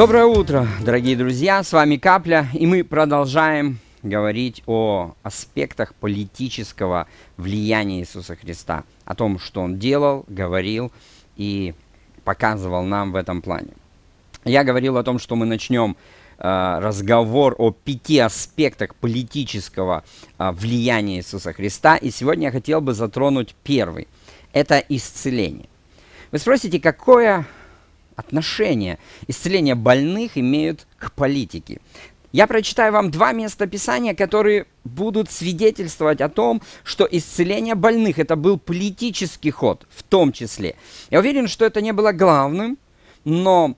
Доброе утро, дорогие друзья, с вами Капля, и мы продолжаем говорить о аспектах политического влияния Иисуса Христа, о том, что Он делал, говорил и показывал нам в этом плане. Я говорил о том, что мы начнем э, разговор о пяти аспектах политического э, влияния Иисуса Христа, и сегодня я хотел бы затронуть первый. Это исцеление. Вы спросите, какое отношение исцеление больных имеют к политике. Я прочитаю вам два места Писания, которые будут свидетельствовать о том, что исцеление больных – это был политический ход в том числе. Я уверен, что это не было главным, но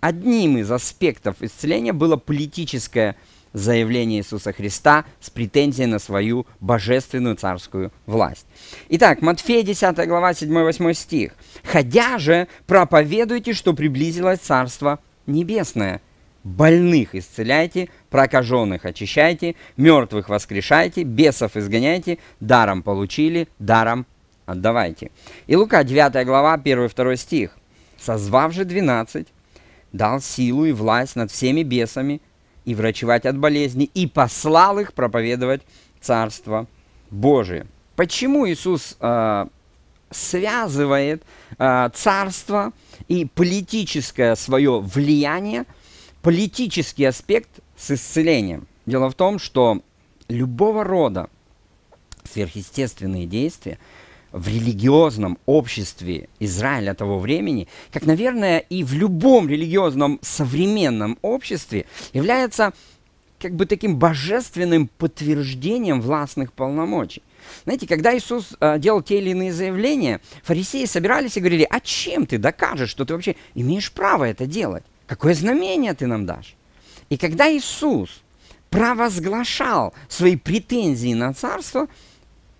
одним из аспектов исцеления было политическое заявление Иисуса Христа с претензией на свою божественную царскую власть. Итак, Матфея 10 глава 7-8 стих. «Ходя же, проповедуйте, что приблизилось Царство Небесное. Больных исцеляйте, прокаженных очищайте, мертвых воскрешайте, бесов изгоняйте, даром получили, даром отдавайте». И Лука 9 глава 1-2 стих. «Созвав же 12, дал силу и власть над всеми бесами, и врачевать от болезни, и послал их проповедовать Царство Божие. Почему Иисус э, связывает э, царство и политическое свое влияние, политический аспект с исцелением? Дело в том, что любого рода сверхъестественные действия – в религиозном обществе Израиля того времени, как, наверное, и в любом религиозном современном обществе, является как бы таким божественным подтверждением властных полномочий. Знаете, когда Иисус э, делал те или иные заявления, фарисеи собирались и говорили, а чем ты докажешь, что ты вообще имеешь право это делать? Какое знамение ты нам дашь? И когда Иисус провозглашал свои претензии на царство,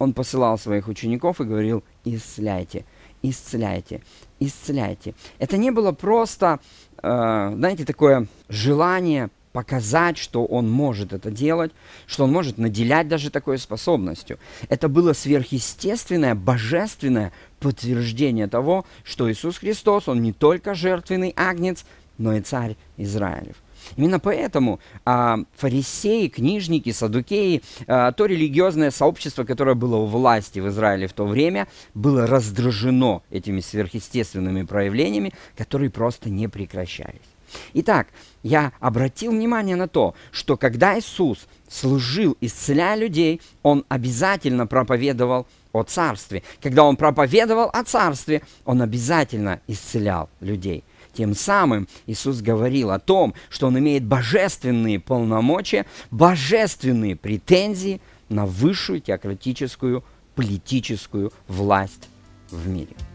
он посылал своих учеников и говорил, исцеляйте, исцеляйте, исцеляйте. Это не было просто, э, знаете, такое желание показать, что он может это делать, что он может наделять даже такой способностью. Это было сверхъестественное, божественное подтверждение того, что Иисус Христос, он не только жертвенный агнец, но и царь Израилев. Именно поэтому а, фарисеи, книжники, садукеи, а, то религиозное сообщество, которое было у власти в Израиле в то время, было раздражено этими сверхъестественными проявлениями, которые просто не прекращались. Итак, я обратил внимание на то, что когда Иисус служил, исцеляя людей, Он обязательно проповедовал о Царстве. Когда Он проповедовал о Царстве, Он обязательно исцелял людей. Тем самым Иисус говорил о том, что он имеет божественные полномочия, божественные претензии на высшую теократическую политическую власть в мире.